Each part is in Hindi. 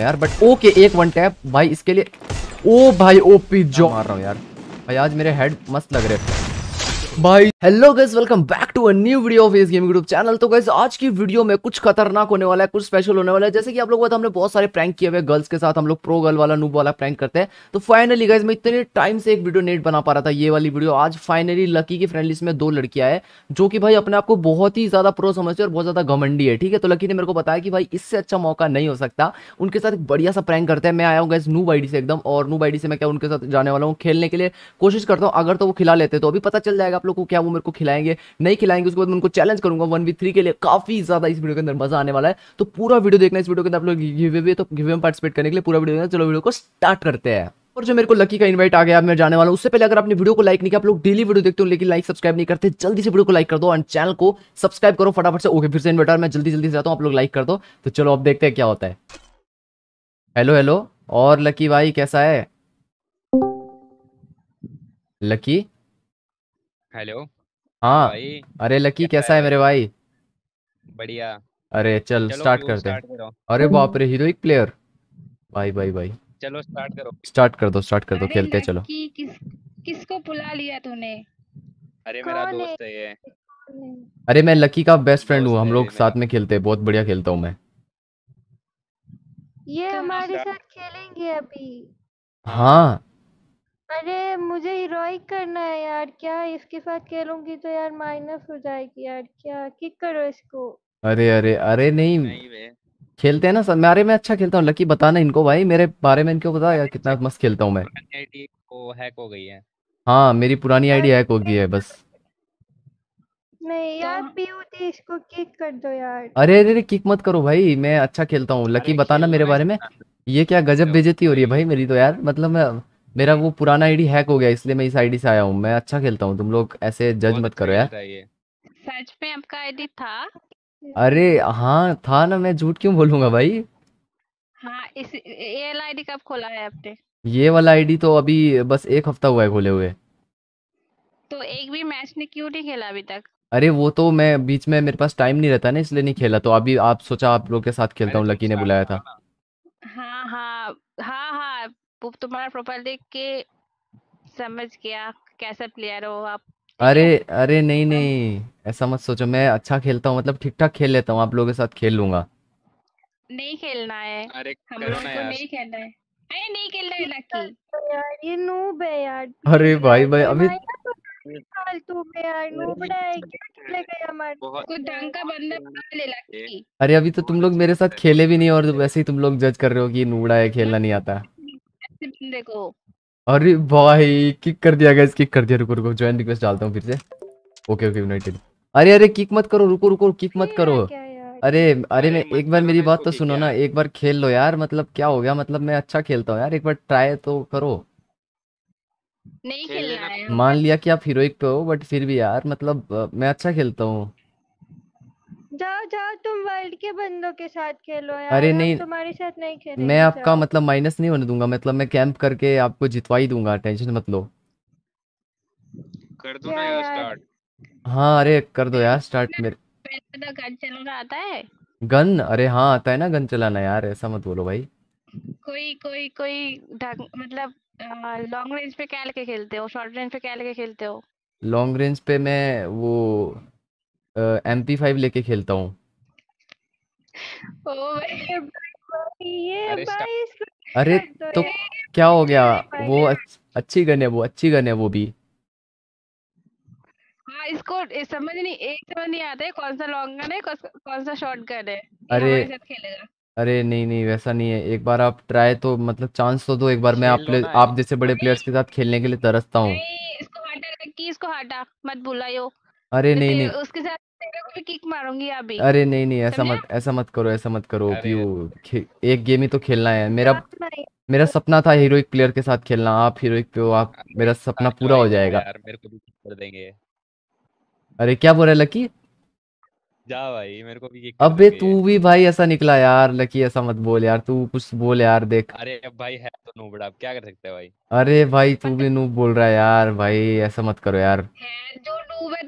यार बट ओके एक वन टैप भाई इसके लिए ओ भाई ओपी जो मार रहा हूँ यार भाई आज मेरे हेड मस्त लग रहे हैं भाई hello guys welcome back to a new video of इस गेम यूट्यूब चैनल तो गैस आज की वीडियो में कुछ खतरनाक होने वाला है कुछ स्पेशल होने वाला है जैसे कि आप लोग हमने बहुत सारे प्रैंक किए हुए गर्ल्स के साथ हम लोग प्रो गर्ल वाला नूब वाला प्रैंक करते हैं तो फाइनली गाइज मैं इतने टाइम से एक वीडियो नेट बना पा रहा था ये वाली वीडियो आज फाइनली लकी की फ्रेंड लिस्ट में दो लड़कियां है जो कि भाई अपने आपको बहुत ही ज्यादा प्रो समझते और बहुत ज्यादा घमंडी है ठीक है तो लकी ने मेरे को बताया कि भाई इससे अच्छा मौका नहीं हो सकता उनके साथ एक बढ़िया सा प्रैंक करते हैं मैं आया हूँ गाइज नूब आई से एकदम और नूब आई से मैं क्या उनके साथ जाने वाला हूँ खेलने के लिए कोशिश करता हूँ अगर तो वो खिला लेते तो अभी पता चल जाएगा आप लोग को क्या वो मेरे को खिलाएंगे नहीं खिलाएंगे उसके बाद मैं उनको चैलेंज करूंगा वन वी थ्री के लिए काफी ज्यादा इस वीडियो के अंदर मजा आने वाला है तो पूरा वीडियो देखना इस वीडियो के अंदर आप लोग तो में पार्टिसिपेट करने के लिए पूरा वीडियो देखना चलो वीडियो को स्टार्ट करते हैं और जो मेरे को लकी का इनवाइट आ गया मैं जाने वाला हूँ उससे पहले अगर आपने वीडियो को लाइक नहीं किया आप लोग डेली वीडियो देखते हो लेकिन लाइक सब्सक्राइब नहीं करते जल्दी से वीडियो को लाइक कर दो और चैनल को सब्सक्राइब करो फटाफट से ओके फिर से इनवाइट मैं जल्दी जल्दी से जाता हूँ आप लोग लाइक कर दो तो चलो अब देखते हैं क्या होता है हेलो हेलो और लकी भाई कैसा है लकी हेलो हाँ, हाँ भाई अरे लकी कैसा है मेरे भाई बढ़िया अरे चल चलो स्टार्ट क्यों करते हैं स्टार्ट करो अरे बाप रे हीरोइक प्लेयर भाई भाई भाई चलो स्टार्ट करो स्टार्ट कर दो स्टार्ट कर दो अरे खेलते हैं चलो लड़की किस किसको बुला लिया तूने अरे मेरा कौन दोस्त है ये अरे मैं लकी का बेस्ट फ्रेंड हूँ हम है लोग मेरा साथ में खेलते हैं बहुत बढ़िया खेलता हूँ मैं ये तो हमारे साथ खेलेंगे अभी हाँ अरे मुझे हीरोइक करना है यार क्या इसके साथ खेलूंगी तो यार माइनस हो जाएगी यार क्या किक करो इसको अरे अरे अरे नहीं नहीं बे खेलते हैं ना सब मेरे में अच्छा खेलता हूँ लकी बताना इनको भाई मेरे बारे में इनको बता यार कितना अच्छा, मस्त खेलता हूँ मैं आईडी को हैक हो गई है हाँ मेरी पुरानी आईडी हैक हो गई है बस नहीं यार पीयूटी तो इसको किक कर दो यार अरे अरे किक मत करो भाई मैं अच्छा खेलता हूँ लकी अरे बताना खेल मेरे रहा तो बारे में ये क्या गजब बेइज्जती हो रही है भाई मेरी तो यार मतलब मैं मेरा वो पुराना आईडी हैक हो गया इसलिए मैं इस आईडी से आया हूँ मैं अच्छा खेलता हूँ तुम लोग ऐसे जज मत करो यार सच में आपका आईडी था अरे हाँ था ना मैं झूठ क्यों बोलूंगा भाई हाँ इस ये वाला आईडी कब खोला है आपने ये वाला आईडी तो अभी बस एक हफ्ता हुआ है खोले हुए तो एक भी मैच ने क्यों नहीं खेला अभी तक अरे वो तो मैं बीच में मेरे पास टाइम नहीं रहता ना इसलिए नहीं खेला तो अभी आप सोचा आप लोग के साथ खेलता हूँ तो लकी ने अच्छा बुलाया था हाँ हाँ हाँ हाँ वो तुम्हारा प्रोफाइल देख के समझ गया कैसा प्लेयर हो आप अरे अरे नहीं नहीं ऐसा मत सोचो मैं अच्छा खेलता हूँ मतलब ठीक ठाक खेल लेता हूँ आप लोगों के साथ खेल लूंगा नहीं खेलना है अरे हम लोग को नहीं खेलना है अरे नहीं खेलना है लकी यार ये नूब है यार अरे भाई भाई अभी फालतू में यार नूब है क्या ले गया हमारे कोई ढंग का बंदा बना ले लकी अरे अभी तो तुम लोग मेरे साथ अच्छा खेले भी नहीं और वैसे ही तुम लोग जज कर रहे हो कि नूबड़ा है खेलना नहीं आता से अरे भाई किक कर दिया गया किक कर दिया रुको रुको ज्वाइन रिक्वेस्ट डालता हूँ फिर से ओके ओके यूनाइटेड अरे अरे किक मत करो रुको रुको किक मत करो अरे अरे मैं एक बार मेरी बात तो सुनो ना एक बार खेल लो यार मतलब क्या हो गया मतलब मैं अच्छा खेलता हूँ यार एक बार ट्राई तो करो नहीं खेलना मान लिया कि आप हीरोइक पे हो बट फिर भी यार मतलब मैं अच्छा खेलता हूँ जाओ तुम वर्ल्ड के बंदों के साथ खेलो यार अरे नहीं तुम्हारे साथ नहीं खेलेंगे मैं आपका मतलब माइनस नहीं होने दूंगा मतलब मैं कैंप करके आपको जितवा ही दूंगा टेंशन मत लो कर दो ना यार स्टार्ट हाँ अरे कर दो यार स्टार्ट मेरे गन चलाना आता है गन अरे हाँ आता है ना गन चलाना यार ऐसा मत बोलो भाई कोई कोई कोई मतलब लॉन्ग रेंज पे क्या लेके खेलते हो शॉर्ट रेंज पे क्या लेके खेलते हो लॉन्ग रेंज पे मैं वो एम पी फाइव लेके खेलता हूँ ये अरे तो क्या हो गया वो अच्छी गन है वो अच्छी गन है वो भी हाँ इसको समझ नहीं एक समझ नहीं आता है कौन सा लॉन्ग गन है कौन सा शॉर्ट गन है अरे अरे नहीं नहीं वैसा नहीं है एक बार आप ट्राई तो मतलब चांस तो दो एक बार मैं आप आप जैसे बड़े प्लेयर्स के साथ खेलने के लिए तरसता हूँ इसको हटा इसको हटा मत बुलायो अरे नहीं नहीं उसके साथ किक मारूंगी अभी अरे नहीं नहीं ऐसा मत ऐसा मत करो ऐसा मत करो पीयू एक गेम ही तो खेलना है मेरा मेरा सपना था हीरोइक प्लेयर के साथ खेलना आप हीरोइक पे हो आप मेरा सपना पूरा तो हो जाएगा यार मेरे को भी कर देंगे अरे क्या बोल रहे लकी जा भाई मेरे को भी ये अबे तू भी भाई ऐसा निकला यार लकी ऐसा मत बोल यार तू कुछ बोल यार देख अरे भाई है तो नूब बड़ा क्या कर सकते हैं भाई अरे भाई तू भी नूब बोल रहा है यार भाई ऐसा मत करो यार तो,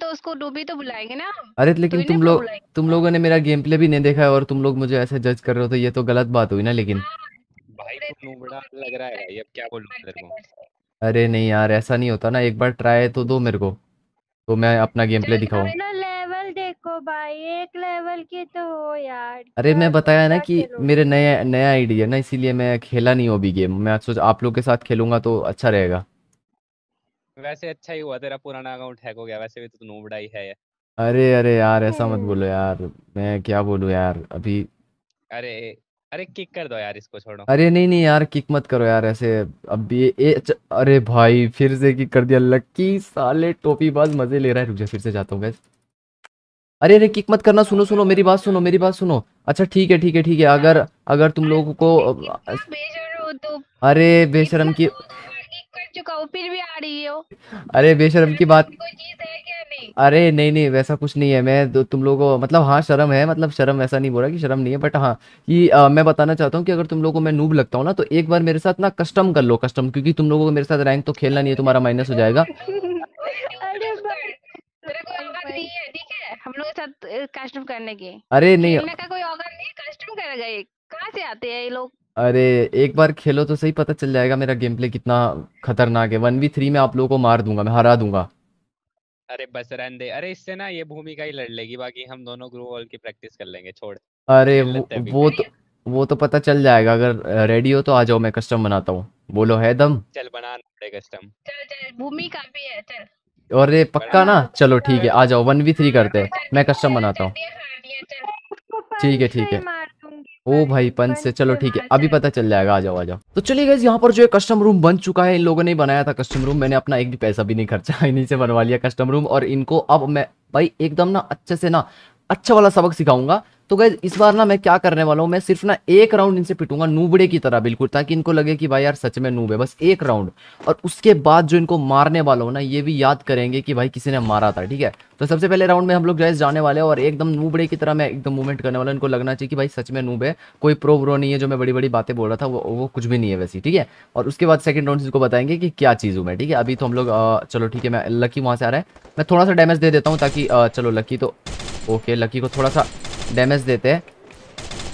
तो उसको डूबी तो बुलाएंगे ना अरे लेकिन तुम लोग तुम लोगों ने मेरा गेम प्ले भी नहीं देखा है और तुम लोग मुझे ऐसे जज कर रहे हो तो ये तो गलत बात हुई ना लेकिन हाँ, भाई नूब लग रहा है भाई अब क्या बोलूं अरे नहीं यार ऐसा नहीं होता ना एक बार ट्राई तो दो मेरे को तो मैं अपना गेम प्ले दिखाऊं रखो भाई एक लेवल की तो हो यार अरे मैं बताया ना कि मेरे नया नया आइडिया ना इसीलिए मैं खेला नहीं अभी गेम मैं सोच आप लोग के साथ खेलूंगा तो अच्छा रहेगा वैसे अच्छा ही हुआ तेरा पुराना अकाउंट हैक हो गया वैसे भी तो नोबड़ा ही है अरे अरे यार ऐसा मत बोलो हम्म। यार मैं क्या बोलूं यार अभी अरे अरे किक कर दो यार इसको छोड़ो अरे नहीं नहीं यार किक मत करो यार ऐसे अब ये ए, च, अरे भाई फिर से किक कर दिया लकी साले टोपी बाज मजे ले रहा है रुक जा फिर से जाता हूँ अरे अरे किक मत करना सुनो सुनो मेरी बात सुनो मेरी बात सुनो अच्छा ठीक है ठीक है ठीक है अगर अगर तुम लोगों को अरे बेशरम की अरे बेशरम की बात अरे नहीं नहीं वैसा कुछ नहीं है मैं तुम लोगों को मतलब हाँ शर्म है मतलब शर्म वैसा नहीं बोला कि शर्म नहीं है बट हाँ कि आ, मैं बताना चाहता हूँ कि अगर तुम लोगों को मैं नूब लगता हूँ ना तो एक बार मेरे साथ ना कस्टम कर लो कस्टम क्योंकि तुम लोगों को मेरे साथ रैंक तो खेलना नहीं है तुम्हारा माइनस हो जाएगा साथ कस्टम करने के अरे नहीं खेलने का कोई ऑगर नहीं कस्टम करेगा ये कहाँ से आते हैं ये लोग अरे एक बार खेलो तो सही पता चल जाएगा मेरा गेम प्ले कितना खतरनाक है वन वी थ्री में आप लोगों को मार दूंगा मैं हरा दूंगा अरे बस रहने दे अरे इससे ना ये भूमिका ही लड़ लेगी बाकी हम दोनों ग्रो वॉल की प्रैक्टिस कर लेंगे छोड़ अरे वो, वो तो वो तो पता चल जाएगा अगर रेडी हो तो आ जाओ मैं कस्टम बनाता हूँ बोलो है दम चल बना कस्टम चल चल भूमिका भी है चल और ये पक्का ना चलो ठीक है आ जाओ वन वी थ्री करते मैं कस्टम बनाता हूँ ठीक है ठीक है ओ भाई पंच से चलो ठीक है अभी पता चल जाएगा आ जाओ आ जाओ तो चलिए गए यहाँ पर जो है कस्टम रूम बन चुका है इन लोगों ने बनाया था कस्टम रूम मैंने अपना एक भी पैसा भी नहीं खर्चा इन्हीं से बनवा लिया कस्टम रूम और इनको अब मैं भाई एकदम ना अच्छे से ना अच्छा वाला सबक सिखाऊंगा तो गैज इस बार ना मैं क्या करने वाला हूँ मैं सिर्फ ना एक राउंड इनसे पिटूंगा नूबड़े की तरह बिल्कुल ताकि इनको लगे कि भाई यार सच में नूब है बस एक राउंड और उसके बाद जो इनको मारने वाला हूँ ना ये भी याद करेंगे कि भाई किसी ने मारा था ठीक है तो सबसे पहले राउंड में हम लोग गैस जाने वाले हैं और एकदम नूबड़े की तरह मैं एकदम मूवमेंट करने वाला इनको लगना चाहिए कि भाई सच में नूब है कोई प्रो व्रो नहीं है जो मैं बड़ी बड़ी बातें बोल रहा था वो वो कुछ भी नहीं है वैसी ठीक है और उसके बाद सेकंड राउंड इनको बताएंगे कि क्या चीज़ हूँ मैं ठीक है अभी तो हम लोग चलो ठीक है मैं लकी वहाँ से आ रहा है मैं थोड़ा सा डैमेज दे देता हूँ ताकि चलो लकी तो ओके लकी को थोड़ा सा डैमेज देते हैं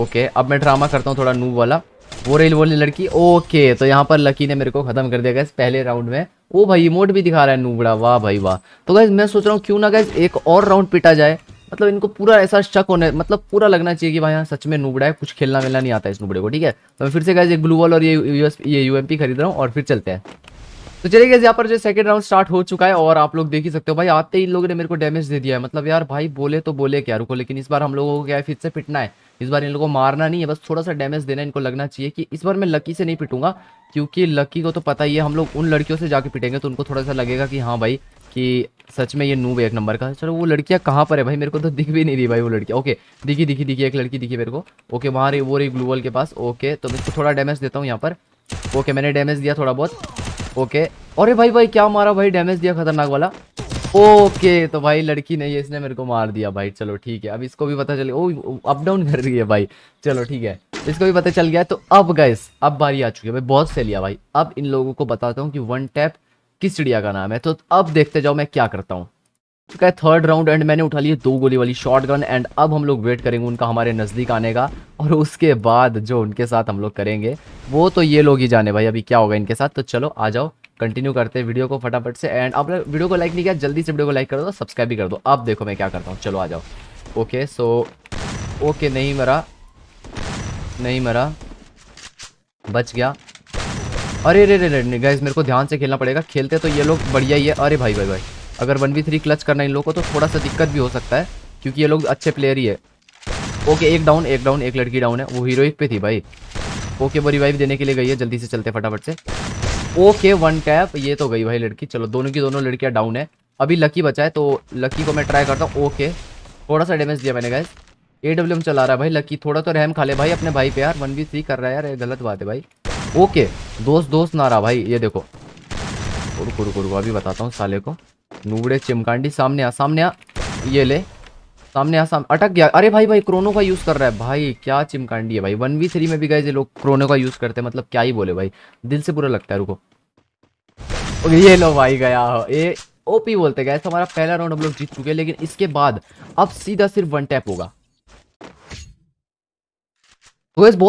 ओके अब मैं ड्रामा करता हूँ थोड़ा नूब वाला वो रेल वाली लड़की ओके तो यहाँ पर लकी ने मेरे को खत्म कर दिया गैस पहले राउंड में वो भाई इमोट भी दिखा रहा है नूबड़ा वाह भाई वाह तो गैस मैं सोच रहा हूँ क्यों ना गैस एक और राउंड पिटा जाए मतलब इनको पूरा ऐसा शक होने मतलब पूरा लगना चाहिए कि भाई यहाँ सच में नूबड़ा है कुछ खेलना मिलना नहीं आता इस नूबड़े को ठीक है तो मैं फिर से गैस एक ब्लू वॉल और ये यू ये यू खरीद रहा हूँ और फिर चलते हैं तो चलिए यहाँ पर जो सेकंड राउंड स्टार्ट हो चुका है और आप लोग देख ही सकते हो भाई आते ही इन लोगों ने मेरे को डैमेज दे दिया है मतलब यार भाई बोले तो बोले क्या रुको लेकिन इस बार हम लोगों को क्या है फिर से पिटना है इस बार इन लोगों को मारना नहीं है बस थोड़ा सा डैमेज देना इनको लगना चाहिए कि इस बार मैं लकी से नहीं पिटूंगा क्योंकि लकी को तो पता ही है हम लोग उन लड़कियों से जाके पिटेंगे तो उनको थोड़ा सा लगेगा कि हाँ भाई कि सच में ये नूब एक नंबर का चलो वो लड़कियाँ कहाँ पर है भाई मेरे को तो दिख भी नहीं रही भाई वो लड़कियाँ ओके दिखी दिखी दिखी एक लड़की दिखी मेरे को ओके वहाँ रही वो रही ग्लूवल के पास ओके तो मैं इसको थोड़ा डैमेज देता हूँ यहाँ पर ओके मैंने डैमेज दिया थोड़ा बहुत ओके अरे भाई भाई क्या मारा भाई डैमेज दिया खतरनाक वाला ओके तो भाई लड़की नहीं है इसने मेरे को मार दिया भाई चलो ठीक है अब इसको भी पता चल गया ओ अप डाउन कर रही है भाई चलो ठीक है इसको भी पता चल गया तो अब गैस अब बारी आ चुकी है भाई बहुत से लिया भाई अब इन लोगों को बताता हूँ कि वन टैप किस चिड़िया का नाम है तो अब देखते जाओ मैं क्या करता हूँ चुका है थर्ड राउंड एंड मैंने उठा लिया दो गोली वाली शॉटगन एंड अब हम लोग वेट करेंगे उनका हमारे नज़दीक आने का और उसके बाद जो उनके साथ हम लोग करेंगे वो तो ये लोग ही जाने भाई अभी क्या होगा इनके साथ तो चलो आ जाओ कंटिन्यू करते हैं वीडियो को फटाफट से एंड आपने वीडियो को लाइक नहीं किया जल्दी से वीडियो को लाइक कर दो सब्सक्राइब भी कर दो अब देखो मैं क्या करता हूँ चलो आ जाओ ओके सो ओके नहीं मरा नहीं मरा बच गया अरे रे रे रे गाइस मेरे को ध्यान से खेलना पड़ेगा खेलते तो ये लोग बढ़िया ही है अरे भाई भाई भाई अगर वन वी थ्री क्लच करना इन लोगों को तो थोड़ा सा दिक्कत भी हो सकता है क्योंकि ये लोग अच्छे प्लेयर ही है ओके एक डाउन एक डाउन एक लड़की डाउन है वो हीरोइक पे थी भाई ओके वो रिवाइव देने के लिए गई है जल्दी से चलते फटाफट से ओके वन टैप ये तो गई भाई लड़की चलो दोनों की दोनों लड़कियाँ डाउन है अभी लकी बचा है तो लकी को मैं ट्राई करता हूँ ओके थोड़ा सा डैमेज दिया मैंने गाइस ए डब्ल्यू चला रहा है भाई लकी थोड़ा तो रहम खा ले भाई अपने भाई पे यार वन बी थ्री कर रहा है यार ये गलत बात है भाई ओके दोस्त दोस्त ना रहा भाई ये देखो रुको रुको रुको अभी बताता हूँ साले को नूबड़े चिमकांडी सामने आ सामने आ ये ले सामने आ सामने अटक गया अरे भाई भाई क्रोनो का यूज़ कर रहा है भाई क्या चिमकांडी है भाई वन थ्री में भी गए ये लोग क्रोनो का यूज़ करते हैं मतलब क्या ही बोले भाई दिल से बुरा लगता है रुको ये लो भाई गया हो ये ओपी बोलते गए हमारा पहला राउंड हम लोग जीत चुके हैं लेकिन इसके बाद अब सीधा सिर्फ वन टैप होगा तो